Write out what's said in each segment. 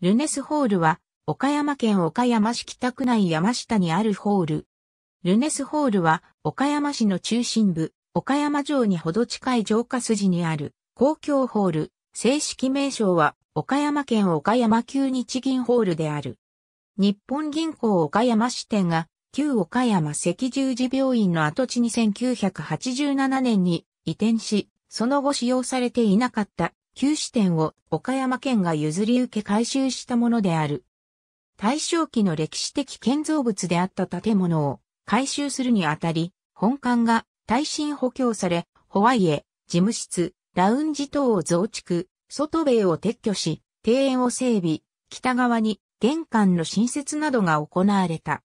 ルネスホールは、岡山県岡山市北区内山下にあるホール。ルネスホールは、岡山市の中心部、岡山城にほど近い城下筋にある、公共ホール。正式名称は、岡山県岡山旧日銀ホールである。日本銀行岡山支店が、旧岡山赤十字病院の跡地に1987年に移転し、その後使用されていなかった旧支店を岡山県が譲り受け改修したものである。大正期の歴史的建造物であった建物を改修するにあたり、本館が耐震補強され、ホワイエ、事務室、ラウンジ等を増築、外塀を撤去し、庭園を整備、北側に玄関の新設などが行われた。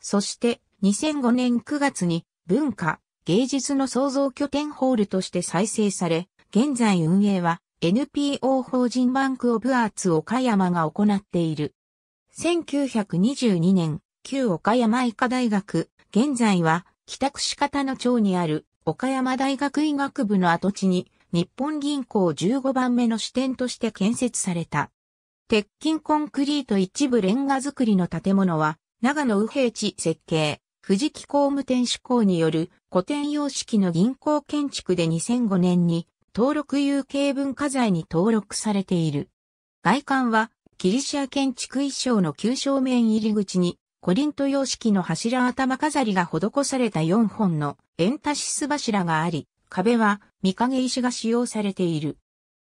そして2005年9月に文化、芸術の創造拠点ホールとして再生され、現在運営は NPO 法人バンクオブアーツ岡山が行っている。1922年、旧岡山医科大学、現在は北仕方の町にある岡山大学医学部の跡地に日本銀行15番目の支店として建設された。鉄筋コンクリート一部レンガ造りの建物は長野右平地設計、藤木工務店志向による古典様式の銀行建築で2005年に登録有形文化財に登録されている。外観は、ギリシア建築衣装の旧正面入り口に、コリント様式の柱頭飾りが施された4本のエンタシス柱があり、壁は見影石が使用されている。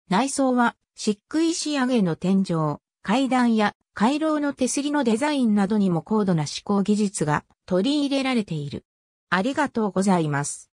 内装は、漆喰仕上げの天井、階段や回廊の手すりのデザインなどにも高度な思考技術が取り入れられている。ありがとうございます。